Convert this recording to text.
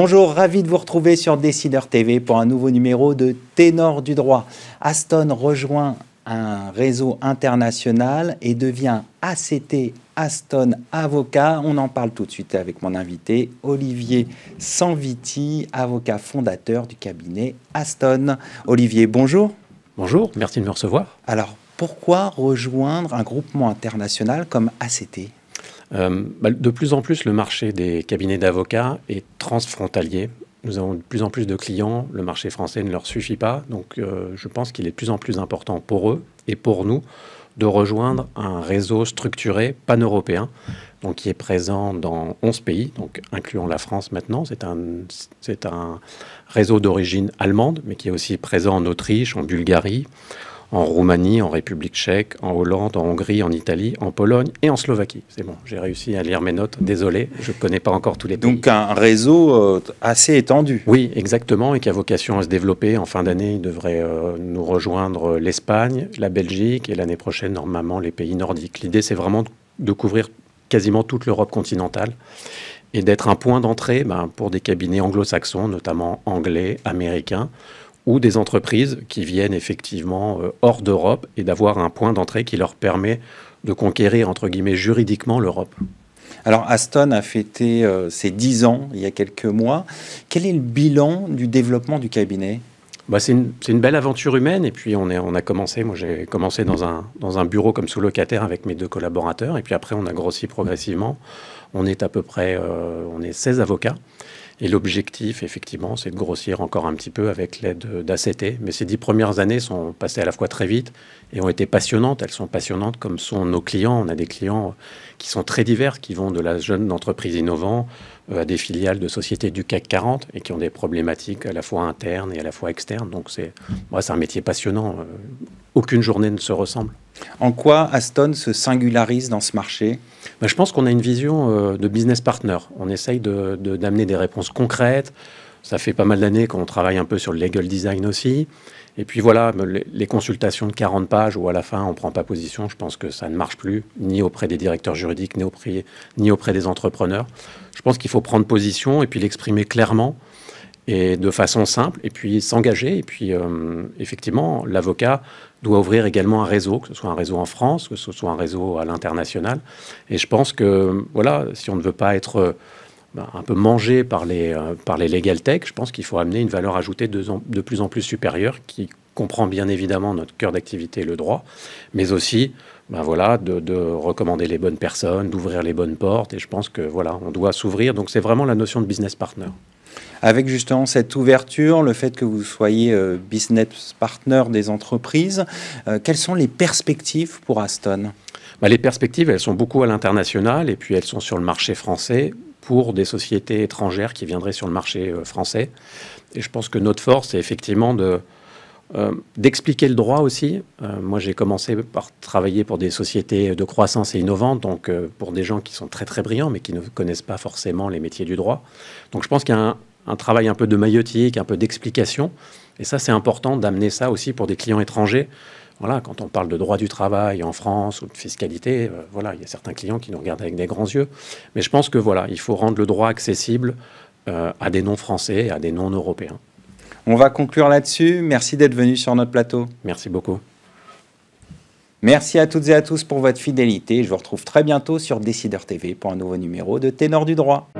Bonjour, ravi de vous retrouver sur Décideur TV pour un nouveau numéro de Ténor du droit. Aston rejoint un réseau international et devient ACT Aston Avocat. On en parle tout de suite avec mon invité Olivier Sanviti, avocat fondateur du cabinet Aston. Olivier, bonjour. Bonjour, merci de me recevoir. Alors, pourquoi rejoindre un groupement international comme ACT euh, bah, de plus en plus, le marché des cabinets d'avocats est transfrontalier. Nous avons de plus en plus de clients, le marché français ne leur suffit pas, donc euh, je pense qu'il est de plus en plus important pour eux et pour nous de rejoindre un réseau structuré pan-européen, donc qui est présent dans 11 pays, donc incluant la France maintenant. C'est un, c'est un réseau d'origine allemande, mais qui est aussi présent en Autriche, en Bulgarie, en Roumanie, en République tchèque, en Hollande, en Hongrie, en Italie, en Pologne et en Slovaquie. C'est bon, j'ai réussi à lire mes notes. Désolé, je ne connais pas encore tous les pays. Donc un réseau euh, assez étendu. Oui, exactement, et qui a vocation à se développer. En fin d'année, il devrait euh, nous rejoindre l'Espagne, la Belgique et l'année prochaine, normalement, les pays nordiques. L'idée, c'est vraiment de couvrir quasiment toute l'Europe continentale et d'être un point d'entrée ben, pour des cabinets anglo-saxons, notamment anglais, américains ou des entreprises qui viennent effectivement euh, hors d'Europe et d'avoir un point d'entrée qui leur permet de conquérir, entre guillemets, juridiquement l'Europe. Alors Aston a fêté euh, ses 10 ans il y a quelques mois. Quel est le bilan du développement du cabinet bah, c'est une, une, belle aventure humaine. Et puis, on, est, on a commencé, moi j'ai commencé dans un, dans un bureau comme sous-locataire avec mes deux collaborateurs. Et puis après, on a grossi progressivement. On est à peu près euh, on est 16 avocats. Et l'objectif, effectivement, c'est de grossir encore un petit peu avec l'aide d'ACT. Mais ces dix premières années sont passées à la fois très vite et ont été passionnantes. Elles sont passionnantes comme sont nos clients. On a des clients qui sont très divers, qui vont de la jeune entreprise innovante euh, à des filiales de sociétés du CAC 40 et qui ont des problématiques à la fois internes et à la fois externes. Donc c'est c'est un métier passionnant. Euh, aucune journée ne se ressemble. En quoi Aston se singularise dans ce marché ben, Je pense qu'on a une vision euh, de business partner. On essaye d'amener de, d'amener des réponses concrètes, ça fait pas mal d'années qu'on travaille un peu sur le legal design aussi. Et puis voilà, les consultations de 40 pages où à la fin on ne prend pas position, je pense que ça ne marche plus, ni auprès des directeurs juridiques, ni auprès, ni auprès des entrepreneurs. Je pense qu'il faut prendre position et puis l'exprimer clairement et de façon simple, et puis s'engager. Et puis euh, effectivement, l'avocat doit ouvrir également un réseau, que ce soit un réseau en France, que ce soit un réseau à l'international. Et je pense que voilà, si on ne veut pas être bah, un peu mangé par les, euh, par les legal tech, je pense qu'il faut amener une valeur ajoutée de, de, plus en plus supérieure qui comprend bien évidemment notre cœur d'activité, le droit, mais aussi bah, voilà, de, recommander les bonnes personnes, d'ouvrir les bonnes portes. Et je pense que voilà, on doit s'ouvrir. Donc c'est vraiment la notion de business partner. Avec justement cette ouverture, le fait que vous soyez euh, business partner des entreprises, euh, quelles sont les perspectives pour Aston bah, les perspectives, elles sont beaucoup à l'international et puis elles sont sur le marché français, pour des sociétés étrangères qui viendraient sur le marché euh, français. Et je pense que notre force est effectivement de, euh, d'expliquer le droit aussi. Euh, moi, j'ai commencé par travailler pour des sociétés de croissance et innovantes, donc pour des gens qui sont très très brillants, mais qui ne connaissent pas forcément les métiers du droit. Donc, je pense qu'il y a un, travail un peu de maillotique, un peu d'explication, et ça, c'est important d'amener ça aussi pour des clients étrangers. Voilà, quand on parle de droit du travail en France ou de fiscalité, euh, voilà, il y a certains clients qui nous regardent avec des grands yeux. Mais je pense que voilà, il faut rendre le droit accessible euh, à des non-français, à des non-européens. On va conclure là-dessus. Merci d'être venu sur notre plateau. Merci beaucoup. Merci à toutes et à tous pour votre fidélité. Je vous retrouve très bientôt sur Décideur TV pour un nouveau numéro de Ténor du droit.